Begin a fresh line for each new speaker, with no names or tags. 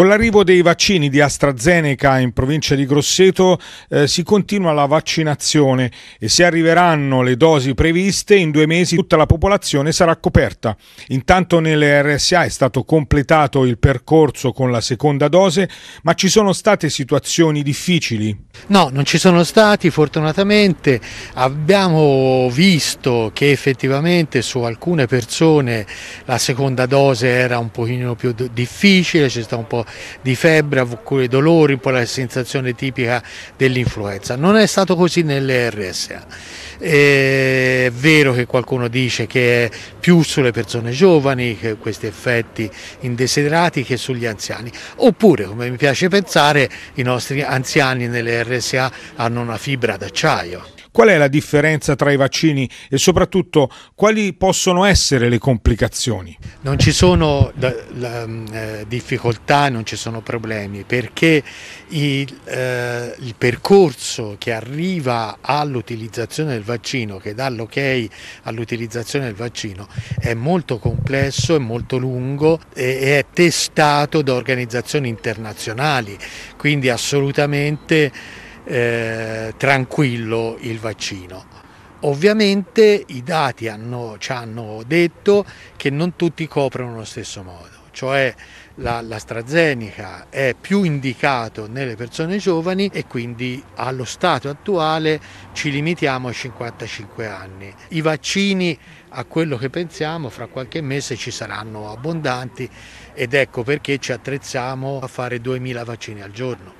Con l'arrivo dei vaccini di AstraZeneca in provincia di Grosseto eh, si continua la vaccinazione e se arriveranno le dosi previste in due mesi tutta la popolazione sarà coperta. Intanto nelle RSA è stato completato il percorso con la seconda dose, ma ci sono state situazioni difficili?
No, non ci sono stati fortunatamente. Abbiamo visto che effettivamente su alcune persone la seconda dose era un pochino più difficile, c'è stato un po' di febbre, oppure dolori, un po' la sensazione tipica dell'influenza. Non è stato così nelle RSA. È vero che qualcuno dice che è più sulle persone giovani questi effetti indesiderati che sugli anziani, oppure come mi piace pensare i nostri anziani nelle RSA hanno una fibra
d'acciaio. Qual è la differenza tra i vaccini e soprattutto quali possono essere le complicazioni? Non ci sono mm, eh, difficoltà, non
ci sono problemi perché il, eh, il percorso che arriva all'utilizzazione del vaccino, che dà l'ok all'utilizzazione del vaccino, è molto complesso, è molto lungo e è testato da organizzazioni internazionali, quindi assolutamente eh, tranquillo il vaccino. Ovviamente i dati hanno, ci hanno detto che non tutti coprono lo stesso modo, cioè la, l'AstraZeneca è più indicato nelle persone giovani e quindi allo stato attuale ci limitiamo a 55 anni. I vaccini a quello che pensiamo fra qualche mese ci saranno abbondanti ed ecco perché ci attrezziamo a fare 2000 vaccini al giorno.